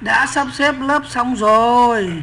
đã sắp xếp lớp xong rồi